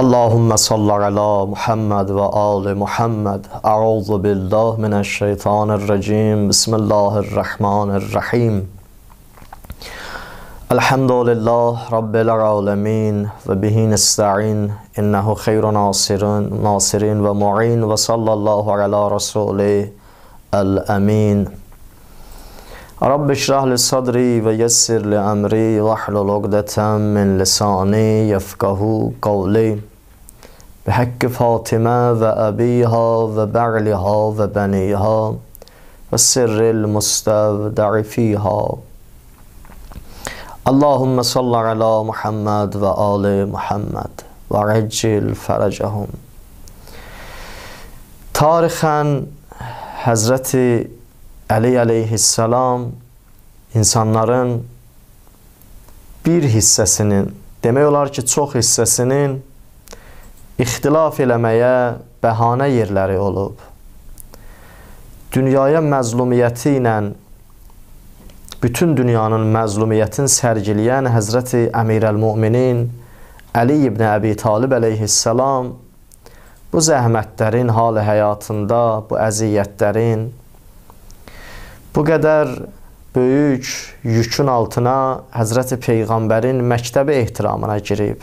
اللهم صل على محمد وآل محمد اعوذ بالله من الشيطان الرجيم بسم الله الرحمن الرحيم الحمد لله رب العالمين وبه نستعين انه خير ناصرين ناصرین و معین الله على رسول الأمين رب اشرح لي صدري ويسر لي امري واحلل عقدة من لساني يفقهوا قولي بحق فاطمة وأبيها وبعلها وبنيها والسر المستودع فيها اللهم صل على محمد وآل محمد وعجل فرجهم Tarixən Həzrəti Əli əleyhissalam insanların bir hissəsinin, demək olar ki, çox hissəsinin İxtilaf eləməyə bəhanə yerləri olub. Dünyaya məzlumiyyəti ilə bütün dünyanın məzlumiyyətini sərgiləyən Həzrəti Əmirəl-Möminin Əli ibn Əbi Talib əleyhissalam bu zəhmətlərin hal həyatında, bu əziyyətlərin bu qədər böyük yükün altına Həzrəti Peyğəmbərin məktəbi ehtiramına girib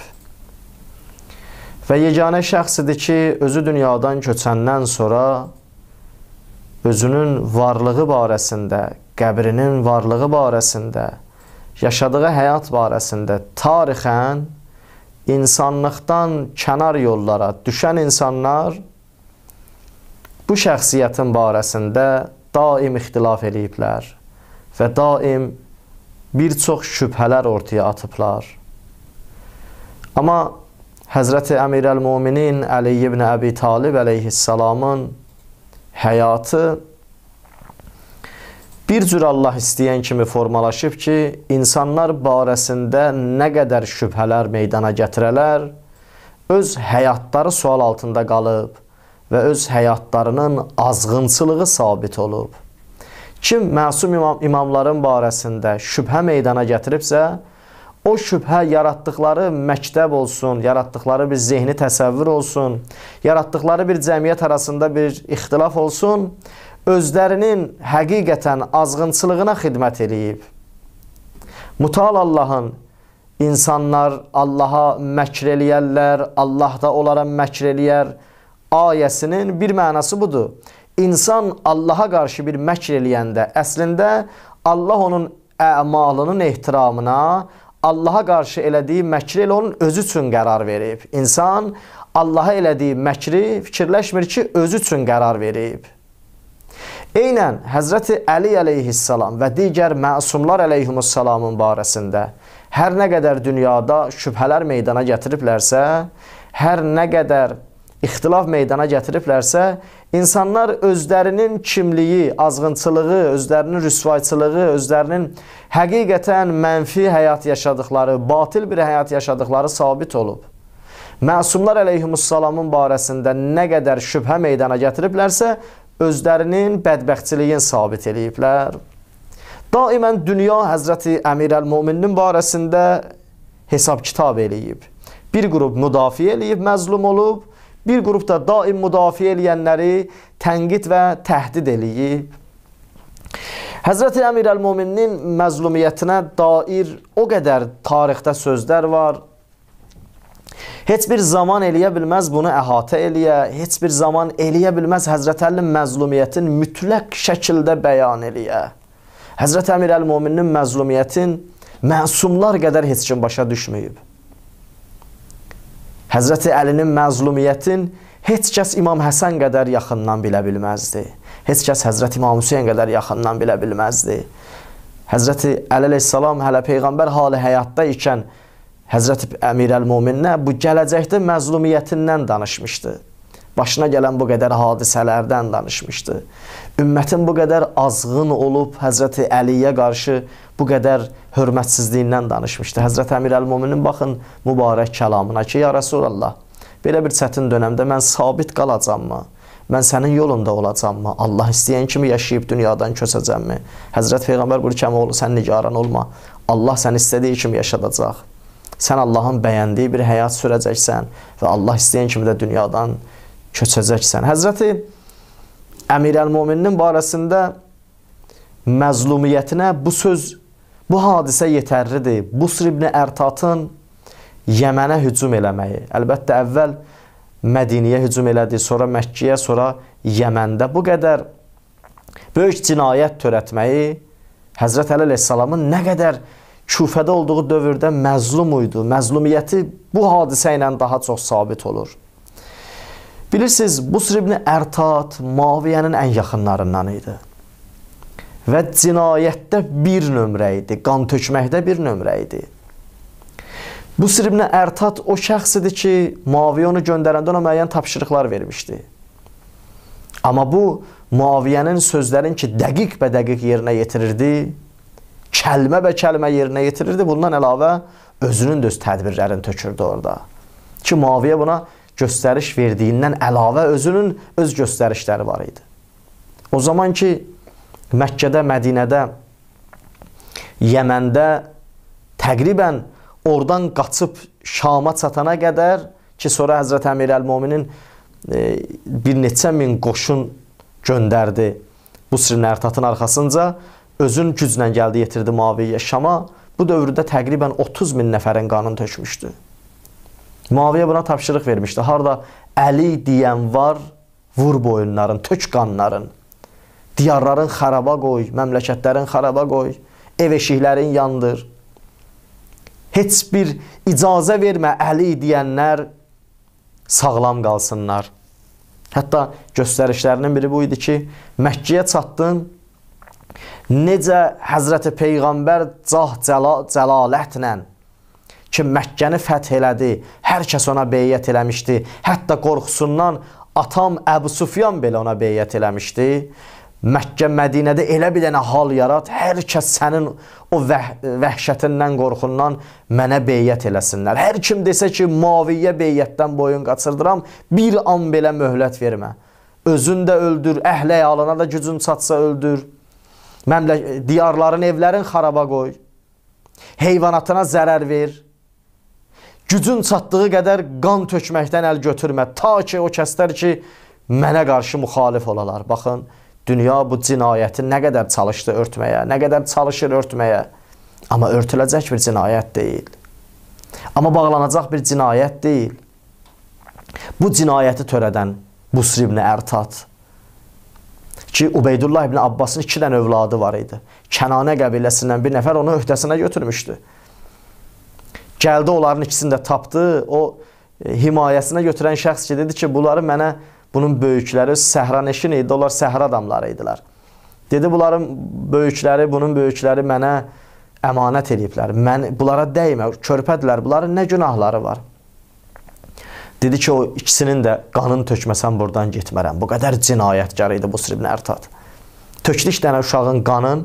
və yeganə şəxs idi ki, özü dünyadan köçəndən sonra özünün varlığı barəsində, qəbrinin varlığı barəsində, yaşadığı həyat barəsində tarixən insanlıqdan kənar yollara düşən insanlar bu şəxsiyyətin barəsində daim ixtilaf eləyiblər və daim bir çox şübhələr ortaya atıblar. Amma Həzrəti Əmirəl-Muminin Əli ibn Əbi Talib əleyhissalamın həyatı bir cür Allah istəyən kimi formalaşıb ki, insanlar barəsində nə qədər şübhələr meydana gətirələr, öz həyatları sual altında qalıb və öz həyatlarının azğınçılığı sabit olub. Kim məsum imam imamların barəsində şübhə meydana gətiribsə, o şübhə yaratdıkları məktəb olsun, yaratdıkları bir zehni təsəvvür olsun, yaratdıkları bir cəmiyyət arasında bir ixtilaf olsun, özlərinin həqiqətən azğınçılığına xidmət eləyib. Mutal Allahın insanlar Allaha məkr eləyərlər, Allah da onlara məkr eləyər ayəsinin bir mənası budur. İnsan Allaha qarşı bir məkr eləyəndə əslində Allah onun əmalının ehtiramına, Allaha qarşı elədiyi məkri elə onun özü üçün qərar verib. İnsan Allaha elədiyi məkri fikirləşmir ki, özü üçün qərar verib. Eynən Həzrəti Əli əleyhissalam və digər məsumlar əleyhissalamın barəsində hər nə qədər dünyada şübhələr meydana gətiriblərsə, hər nə qədər ixtilaf meydana gətiriblərsə, insanlar özlərinin kimliyi, azğınçılığı, özlərinin rüsvayçılığı, özlərinin həqiqətən mənfi həyat yaşadıkları, batil bir həyat yaşadıkları sabit olub. Məsumlar əleyhimussalamın barəsində nə qədər şübhə meydana gətiriblərsə, özlərinin bədbəxtçiliyin sabit eləyiblər. Daimən dünya Həzrəti Əmir əl-Muminin barəsində hesab kitab eləyib. Bir qrup müdafiə eləyib, məzlum olub, Bir qrup da daim müdafiə eləyənləri tənqid və təhdid eləyib. Həzrəti Əmir Əl-Muminin məzlumiyyətinə dair o qədər tarixdə sözlər var. Heç bir zaman eləyə bilməz bunu əhatə eləyə, heç bir zaman eləyə bilməz Həzrət Əlin məzlumiyyətin mütləq şəkildə bəyan eləyə. Həzrət Əmir Əl-Muminin məzlumiyyətin məsumlar qədər heç kim başa düşməyib. Həzrəti Əlinin məzlumiyyətin heç kəs İmam Həsən qədər yaxından bilə bilməzdi. Heç kəs Həzrəti İmam Hüseyn qədər yaxından bilə bilməzdi. Həzrəti Əli əleyhissalam hələ peyğəmbər halı həyatda ikən Həzrəti Əmirəl-Mömininə bu gələcəkdə məzlumiyyətindən danışmışdı. Başına gələn bu qədər hadisələrdən danışmışdı. Ümmətin bu qədər azğın olub Həzrəti Əliyə qarşı bu qədər hörmətsizliyindən danışmışdı. Həzrət Əmir Əl-Muminin baxın mübarək kəlamına ki, ya Rasulallah, belə bir çətin dönəmdə mən sabit qalacammı? Mən sənin yolunda olacammı? Allah istəyən kimi yaşayıb dünyadan köçəcəmmi? Həzrət Peyğəmbər buyurur ki, oğlu sən nigaran olma. Allah səni istədiyi kimi yaşadacaq. Sən Allahın bəyəndiyi bir həyat sürəcəksən və Allah istəyən kimi də dünyadan köçəcəksən. Həzrəti Əmir Əl-Muminin barəsində məzlumiyyətinə bu söz Bu hadisə yetərlidir. Busr ibn Ərtatın Yəmənə hücum eləməyi. Əlbəttə, əvvəl Mədiniyə hücum elədi, sonra Məkkəyə, sonra Yəməndə bu qədər böyük cinayət törətməyi Həzrət Əli Aleyhisselamın nə qədər Küfədə olduğu dövrdə məzlum uydu. Məzlumiyyəti bu hadisə ilə daha çox sabit olur. Bilirsiniz, Busr ibn Ərtat Maviyənin ən yaxınlarından idi və cinayətdə bir nömrə idi, qan tökməkdə bir nömrə idi. Busr ibn Ərtat o şəxs idi ki, Muaviyə onu göndərəndə ona müəyyən tapşırıqlar vermişdi. Amma bu, Muaviyənin sözlərin ki, dəqiq bə dəqiq yerinə yetirirdi, kəlmə bə kəlmə yerinə yetirirdi, bundan əlavə özünün də öz tədbirlərini tökürdü orada. Ki, Muaviyə buna göstəriş verdiyindən əlavə özünün öz göstərişləri var idi. O zaman ki, Məkkədə, Mədinədə, Yəməndə təqribən oradan qaçıb Şama çatana qədər ki, sonra Həzrət Əmir Əl-Mominin e, bir neçə min qoşun göndərdi Busrin Ərtatın arxasınca, özün güclə gəldi, yetirdi Muaviyyə Şama. Bu dövrdə təqribən 30 min nəfərin qanını tökmüşdü. Muaviyyə buna tapşırıq vermişdi. Harda Əli deyən var, vur boyunların, tök qanların. Diyarların xaraba qoy, məmləkətlərin xaraba qoy, ev eşiklərin yandır. Heç bir icazə vermə əli deyənlər sağlam qalsınlar. Hətta göstərişlərinin biri bu idi ki, Məkkəyə çatdın, necə Həzrəti Peyğəmbər cah cəla, cəlalətlə ki, Məkkəni fəth elədi, hər kəs ona beyyət eləmişdi, hətta qorxusundan atam Əbu Sufyan belə ona beyyət eləmişdi Məkkə, Mədinədə elə bir dənə hal yarat, hər kəs sənin o vəh vəhşətindən, qorxundan mənə beyyət eləsinlər. Hər kim desə ki, maviyə beyyətdən boyun qaçırdıram, bir an belə möhlət vermə. Özün də öldür, əhləyalına da gücün çatsa öldür. Məmlə e, diyarların, evlərin xaraba qoy. Heyvanatına zərər ver. Gücün çatdığı qədər qan tökməkdən əl götürmə. Ta ki, o kəslər ki, mənə qarşı müxalif olalar. Baxın, Dünya bu cinayəti nə qədər çalışdı örtməyə, nə qədər çalışır örtməyə. Amma örtüləcək bir cinayət deyil. Amma bağlanacaq bir cinayət deyil. Bu cinayəti törədən Busr ibn Ərtat ki, Ubeydullah ibn Abbasın iki dənə övladı var idi. Kənanə qəbiləsindən bir nəfər onu öhdəsinə götürmüşdü. Gəldi onların ikisini də tapdı. O himayəsinə götürən şəxs ki, dedi ki, bunları mənə Bunun böyükləri səhraneşin idi, onlar səhra adamları idilər. Dedi, bunların böyükləri, bunun böyükləri mənə əmanət ediblər. Mən, bunlara dəymə, körpədilər, bunların nə günahları var? Dedi ki, o ikisinin də qanını tökməsən buradan getmərəm. Bu qədər cinayətkar idi bu Sibn Ərtad. Tökdü iki dənə uşağın qanın,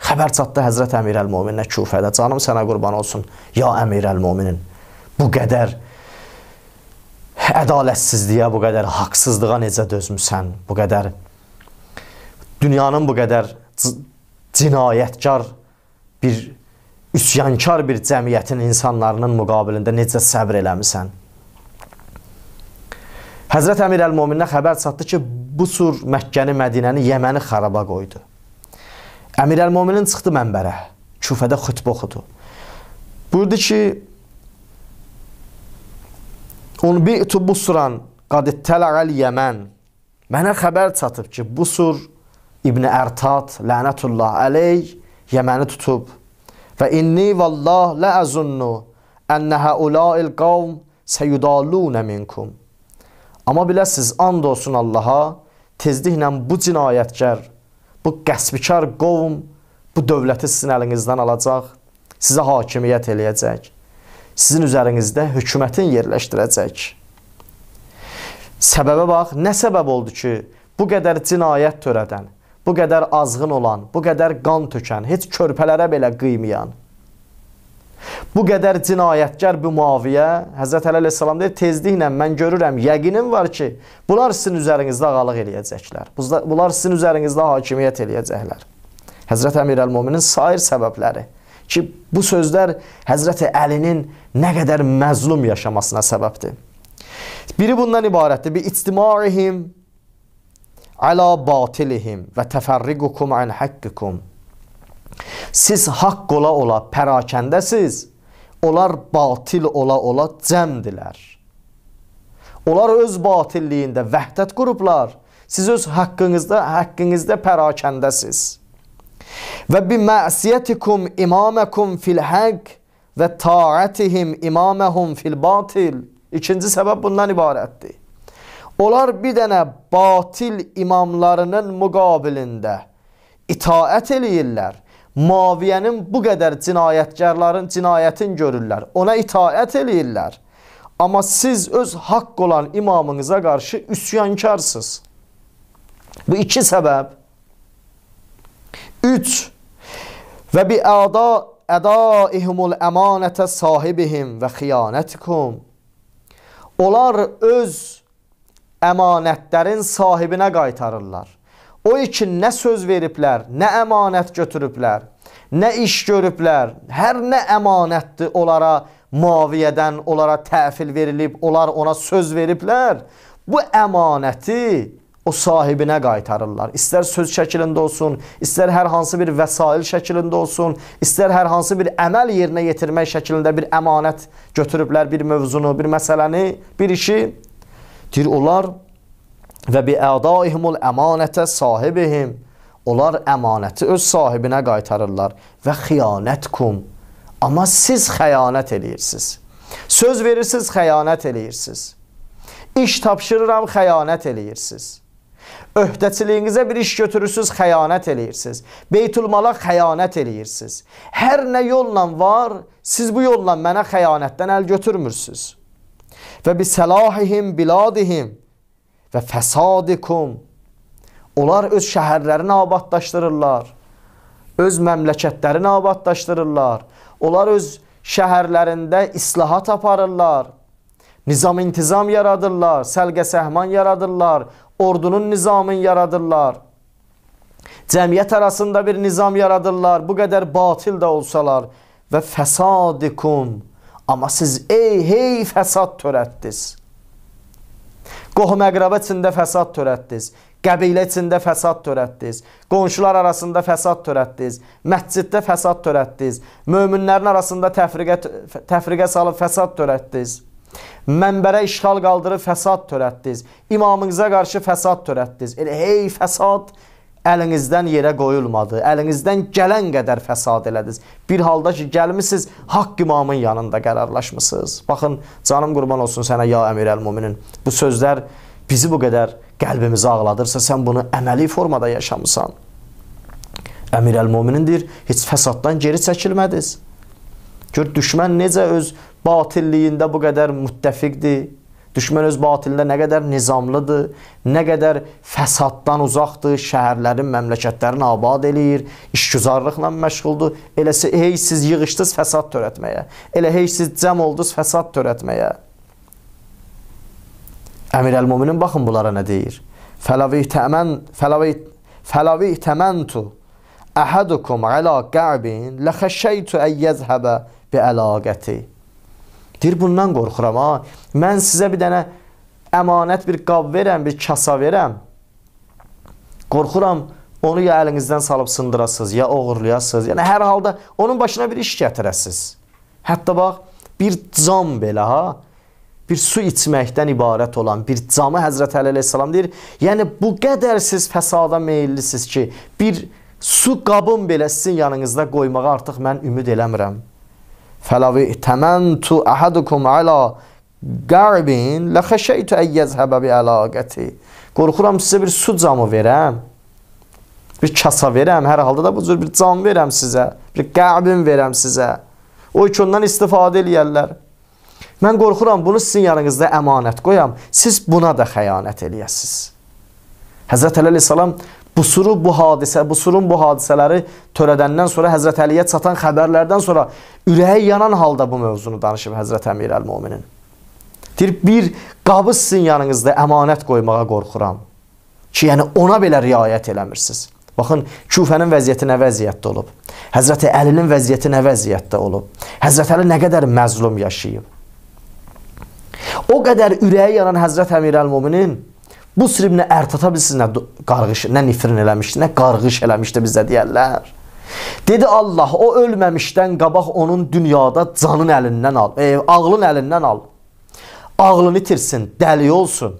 xəbər çatdı Həzrət Əmirəl Momininə Küfədə. Canım sənə qurban olsun, ya Əmirəl Mominin. Bu qədər cinayətkar ədalətsizliyə, bu qədər haqsızlığa necə dözmüsən, bu qədər dünyanın bu qədər cinayətkar bir üsyankar bir cəmiyyətin insanlarının müqabilində necə səbr eləmisən? Həzrət Əmir Əl-Mominə xəbər çatdı ki, bu sur Məkkəni, Mədinəni, Yəməni xaraba qoydu. Əmir Əl-Mominin çıxdı mənbərə, küfədə xütbə oxudu. Buyurdu ki, Unbi'tu busran qad ittala'al yəmən. Mənə xəbər çatıb ki, Busur İbn Ərtat lənətullah əleyh Yəməni tutub. Və inni vallah la azunnu enne haula'il qavm seyudaluna minkum. Amma biləsiz, and olsun Allaha, tezliklə bu cinayətkar, bu qəsbkar qovm bu dövləti sizin əlinizdən alacaq, sizə hakimiyyət eləyəcək sizin üzərinizdə hökumətin yerləşdirəcək. Səbəbə bax, nə səbəb oldu ki, bu qədər cinayət törədən, bu qədər azğın olan, bu qədər qan tökən, heç körpələrə belə qıymayan, bu qədər cinayətkar bu muaviyə, Həzrət Əli Aleyhisselam deyir, tezliklə mən görürəm, yəqinim var ki, bunlar sizin üzərinizdə ağalıq eləyəcəklər, bunlar sizin üzərinizdə hakimiyyət eləyəcəklər. Həzrət Əmir Əl-Mominin sair səbəbləri ki, bu sözlər Həzrəti Əlinin nə qədər məzlum yaşamasına səbəbdir. Biri bundan ibarətdir. Bi ictimaihim ala batilihim və təfərriqukum an haqqikum. Siz haqq ola ola pərakəndəsiz, onlar batil ola ola cəmdilər. Onlar öz batilliyində vəhdət qurublar. Siz öz haqqınızda, haqqınızda pərakəndəsiz. Ve bi ma'siyetikum imamekum fil hak ve taatihim imamehum fil batil. İkinci səbəb bundan ibarətdir. Onlar bir dənə batil imamlarının müqabilində itaət eləyirlər. Maviyənin bu qədər cinayətkarların cinayətin görürlər. Ona itaət eləyirlər. Amma siz öz haqq olan imamınıza qarşı üsyankarsınız. Bu iki səbəb 3. Və bi əda ədaihumul əmanətə sahibihim və xiyanətikum. Onlar öz əmanətlərin sahibinə qaytarırlar. O iki nə söz veriblər, nə əmanət götürüblər, nə iş görüblər, hər nə əmanətdir onlara maviyədən, onlara təfil verilib, onlar ona söz veriblər. Bu əmanəti o sahibinə qaytarırlar. İstər söz şəklində olsun, istər hər hansı bir vəsail şəklində olsun, istər hər hansı bir əməl yerinə yetirmək şəklində bir əmanət götürüblər bir mövzunu, bir məsələni, bir işi. Deyir, onlar və bi ədaihimul əmanətə sahibihim. Onlar əmanəti öz sahibinə qaytarırlar. Və xiyanətkum. Amma siz xəyanət eləyirsiniz. Söz verirsiniz, xəyanət eləyirsiniz. İş tapşırıram, xəyanət eləyirsiniz öhdəçiliyinizə bir iş götürürsüz, xəyanət eləyirsiniz. Beytulmala xəyanət eləyirsiniz. Hər nə yolla var, siz bu yolla mənə xəyanətdən əl götürmürsüz. Və bi səlahihim biladihim və fəsadikum. Onlar öz şəhərlərini abadlaşdırırlar. Öz məmləkətlərini abadlaşdırırlar. Onlar öz şəhərlərində islahat aparırlar Nizam-intizam yaradırlar, səlqə-səhman yaradırlar, ordunun nizamını yaradırlar. Cəmiyyət arasında bir nizam yaradırlar, bu qədər batil də olsalar. Və fəsadikum, amma siz ey hey fəsad törətdiniz. Qohum əqrəbə içində fəsad törətdiniz, qəbilə içində fəsad törətdiniz, qonşular arasında fəsad törətdiniz, məsciddə fəsad törətdiniz, möminlərin arasında təfriqə, təfriqə salıb fəsad törətdiniz. Mənbərə işğal qaldırıb fəsad törətdiniz. İmamınıza qarşı fəsad törətdiniz. Elə hey fəsad əlinizdən yerə qoyulmadı. Əlinizdən gələn qədər fəsad elədiniz. Bir halda ki, gəlmisiniz, haqq imamın yanında qərarlaşmısınız. Baxın, canım qurban olsun sənə, ya Əmirəl-Müminin. Bu sözlər bizi bu qədər qəlbimizi ağladırsa, sən bunu əməli formada yaşamısan. Əmirəl-Müminin deyir, heç fəsaddan geri çəkilmədiniz. Gör, düşmən necə öz batilliyində bu qədər müttəfiqdir. Düşmən öz batilində nə qədər nizamlıdır, nə qədər fəsaddan uzaqdır, şəhərlərin, məmləkətlərin abad eləyir, işgüzarlıqla məşğuldur. Eləsi, hey siz yığışdınız fəsad törətməyə, elə hey siz cəm oldunuz fəsad törətməyə. Əmir Əl-Muminin baxın bunlara nə deyir? Fələvi təmən, fələvi, fələvi təməntu əhədukum ələ qəbin ləxəşəytu əyyəzhəbə bi əlaqəti. Deyir, bundan qorxuram, ha. Mən sizə bir dənə əmanət bir qab verəm, bir kasa verəm. Qorxuram, onu ya əlinizdən salıb sındırasınız, ya oğurlayasınız. Yəni, hər halda onun başına bir iş gətirəsiniz. Hətta bax, bir cam belə, ha. Bir su içməkdən ibarət olan bir camı Həzrət Əli Aleyhisselam deyir, yəni bu qədər siz fəsada meyillisiniz ki, bir su qabın belə sizin yanınızda qoymağa artıq mən ümid eləmirəm. فلو ائتمنت احدكم على qarbin la xəşəytu an yəzhəbə bi əlaqəti. Qorxuram sizə bir su camı verəm. Bir kasa verəm, hər halda da bu cür bir cam verəm sizə, bir qəbin verəm sizə. O ki, ondan istifadə eləyərlər. Mən qorxuram, bunu sizin yanınızda əmanət qoyam, siz buna da xəyanət eləyəsiz. Həzrət Əl-Əli Salam Husuru bu hadisə, Husurun bu hadisələri törədəndən sonra Həzrət Əliyə çatan xəbərlərdən sonra ürəyi yanan halda bu mövzunu danışıb Həzrət Əmir Əl-Möminin. Deyir, bir qabı sizin yanınızda əmanət qoymağa qorxuram ki, yəni ona belə riayət eləmirsiniz. Baxın, Küfənin vəziyyəti nə vəziyyətdə olub? Həzrəti Əlinin vəziyyəti nə vəziyyətdə olub? Həzrət Əli nə qədər məzlum yaşayıb? O qədər ürəyi yanan Həzrət Əmir Əl-Muminin Bu siribinə ər tata bilsin, nə qarğış, nə nifrin eləmişdi, nə qarğış eləmişdi bizdə deyərlər. Dedi Allah, o ölməmişdən qabaq onun dünyada canın əlindən al, e, ağlın əlindən al. Ağlını itirsin, dəli olsun.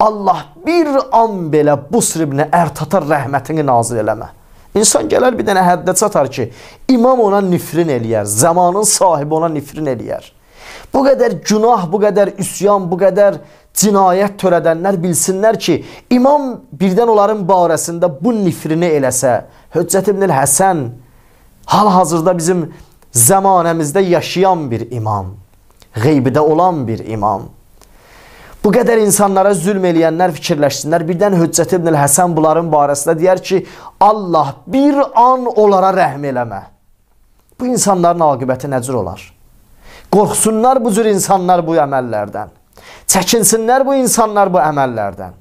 Allah bir an belə bu siribinə ər tata rəhmətini nazil eləmə. İnsan gələr bir dənə həddə çatar ki, imam ona nifrin eləyər, zamanın sahibi ona nifrin eləyər. Bu qədər günah, bu qədər üsyan, bu qədər cinayət törədənlər bilsinlər ki, imam birdən onların barəsində bu nifrini eləsə, Höccət ibn Həsən hal-hazırda bizim zəmanəmizdə yaşayan bir imam, qeybidə olan bir imam. Bu qədər insanlara zülm eləyənlər fikirləşsinlər, birdən Höccət ibn Həsən bunların barəsində deyər ki, Allah bir an onlara rəhm eləmə. Bu insanların aqibəti nəcür olar? Qorxsunlar bu cür insanlar bu əməllərdən. Çəkinsinlər bu insanlar bu əməllərdən.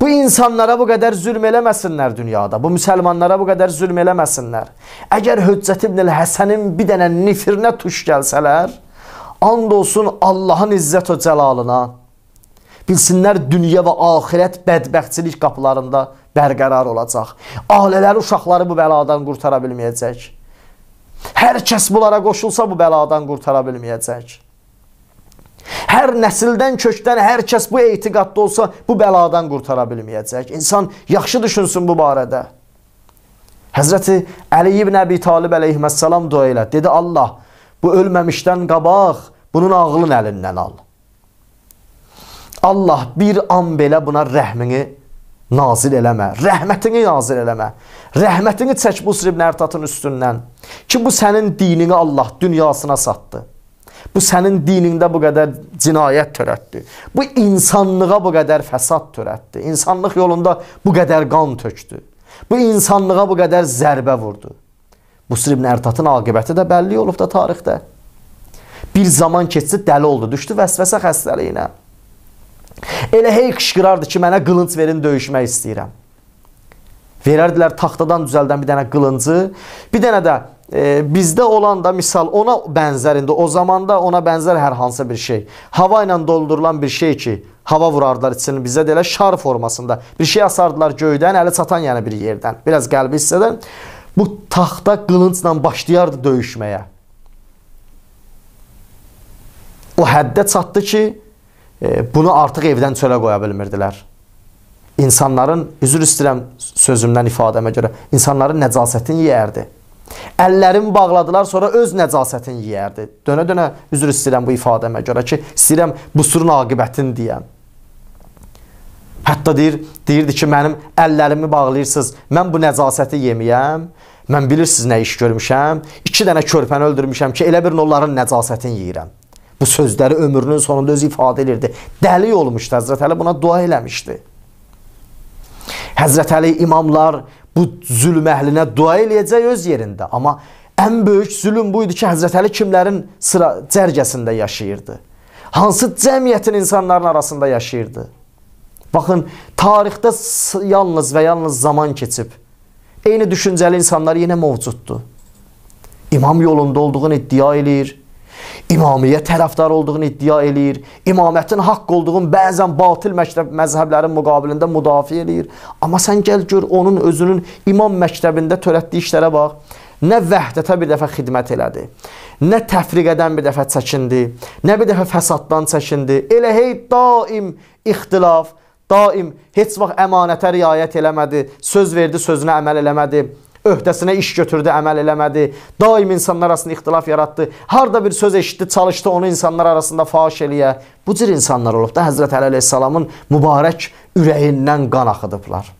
Bu insanlara bu qədər zülm eləməsinlər dünyada. Bu müsəlmanlara bu qədər zülm eləməsinlər. Əgər Hüccət ibn Həsənin bir dənə nifirinə tuş gəlsələr, and olsun Allahın izzət o cəlalına. Bilsinlər dünya və axirət bədbəxtçilik qapılarında bərqərar olacaq. Ailələri, uşaqları bu bəladan qurtara bilməyəcək. Hər kəs bunlara qoşulsa bu bəladan qurtara bilməyəcək. Hər nəsildən kökdən hər kəs bu eytiqatda olsa bu bəladan qurtara bilməyəcək. İnsan yaxşı düşünsün bu barədə. Həzrəti Əli ibn Əbi Talib əleyhissalam dua elə. Dedi Allah, bu ölməmişdən qabaq bunun ağlın əlindən al. Allah bir an belə buna rəhmini nazil eləmə, rəhmətini nazil eləmə, rəhmətini çək Busr ibn Ərtatın üstündən ki, bu sənin dinini Allah dünyasına satdı. Bu sənin dinində bu qədər cinayət törətdi. Bu insanlığa bu qədər fəsad törətdi. İnsanlıq yolunda bu qədər qan tökdü. Bu insanlığa bu qədər zərbə vurdu. Busr ibn Ərtatın aqibəti də bəlli olub da tarixdə. Bir zaman keçdi, dəli oldu, düşdü vəsvəsə xəstəliyinə. Elə hey qışqırardı ki, mənə qılınc verin, döyüşmək istəyirəm. Verərdilər taxtadan düzəldən bir dənə qılıncı, bir dənə də e, bizdə olan da misal ona bənzərində, o zamanda ona bənzər hər hansı bir şey. Hava ilə doldurulan bir şey ki, hava vurardılar içini bizə də elə şar formasında. Bir şey asardılar göydən, əli çatan yəni bir yerdən. Biraz qəlbi hissədən bu taxta qılıncla başlayardı döyüşməyə. O həddə çatdı ki, e, bunu artıq evdən çölə qoya bilmirdilər. İnsanların, üzr istəyirəm sözümdən ifadəmə görə, insanların nəcasətini yeyərdi. Əllərin bağladılar, sonra öz nəcasətini yeyərdi. Dönə-dönə üzr istəyirəm bu ifadəmə görə ki, istəyirəm bu surun aqibətini deyəm. Hətta deyir, deyirdi ki, mənim əllərimi bağlayırsınız, mən bu nəcasəti yeməyəm, mən bilirsiniz nə iş görmüşəm, iki dənə körpəni öldürmüşəm ki, elə birin onların nəcasətini yeyirəm. Bu sözləri ömrünün sonunda öz ifadə edirdi. Dəli olmuşdu, Həzrət Əli buna dua eləmişdi. Həzrət Əli imamlar, bu zülm əhlinə dua eləyəcək öz yerində. Amma ən böyük zülm bu idi ki, Həzrət Əli kimlərin sıra cərgəsində yaşayırdı? Hansı cəmiyyətin insanların arasında yaşayırdı? Baxın, tarixdə yalnız və yalnız zaman keçib. Eyni düşüncəli insanlar yenə mövcuddur. İmam yolunda olduğunu iddia eləyir imamiyyə tərəfdar olduğunu iddia eləyir, imamətin haqq olduğunu bəzən batil məktəb, məzhəblərin müqabilində müdafiə eləyir. Amma sən gəl gör onun özünün imam məktəbində törətdiyi işlərə bax. Nə vəhdətə bir dəfə xidmət elədi, nə təfriqədən bir dəfə çəkindi, nə bir dəfə fəsaddan çəkindi. Elə hey daim ixtilaf, daim heç vaxt əmanətə riayət eləmədi, söz verdi, sözünə əməl eləmədi öhdəsinə iş götürdü, əməl eləmədi, daim insanlar arasında ixtilaf yaratdı, harda bir söz eşitdi, çalışdı onu insanlar arasında faş eləyə. Bu cür insanlar olub da Həzrət Əli əleyhissalamın mübarək ürəyindən qan axıdıblar.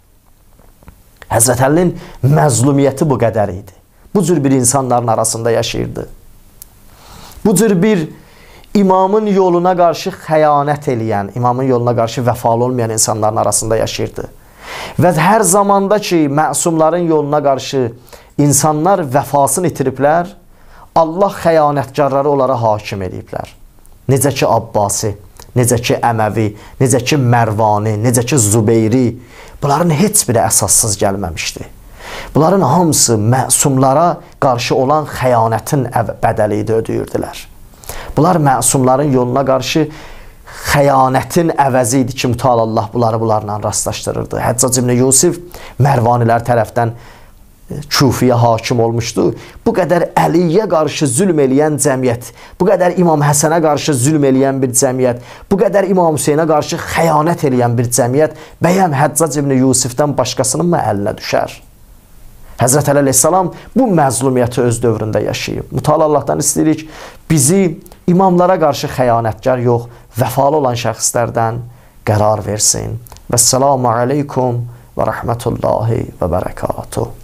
Həzrət Əlinin məzlumiyyəti bu qədər idi. Bu cür bir insanların arasında yaşayırdı. Bu cür bir imamın yoluna qarşı xəyanət eləyən, imamın yoluna qarşı vəfalı olmayan insanların arasında yaşayırdı. Və hər zamanda ki, məsumların yoluna qarşı insanlar vəfasını itiriblər, Allah xəyanətkarları onlara hakim ediblər. Necə ki, Abbasi, necə ki, Əməvi, necə ki, Mərvani, necə ki, Zubeyri, bunların heç biri əsassız gəlməmişdi. Bunların hamısı məsumlara qarşı olan xəyanətin bədəli idi, ödəyirdilər. Bunlar məsumların yoluna qarşı xəyanətin əvəzi idi ki, mütal Allah bunları bunlarla rastlaşdırırdı. Həccac ibn Yusuf Mərvanilər tərəfdən e, Kufiyə hakim olmuşdu. Bu qədər Əliyə qarşı zülm eləyən cəmiyyət, bu qədər İmam Həsənə qarşı zülm eləyən bir cəmiyyət, bu qədər İmam Hüseynə qarşı xəyanət eləyən bir cəmiyyət bəyəm Həccac ibn Yusufdan başqasının mı əlinə düşər? Həzrət Əli əleyhissalam bu məzlumiyyəti öz dövründə yaşayıb. Mütal Allahdan istəyirik bizi imamlara qarşı xəyanətkar yox, vəfalı olan şəxslərdən qərar versin. Və salamu aleykum və rəhmətullahi və bərəkatuhu.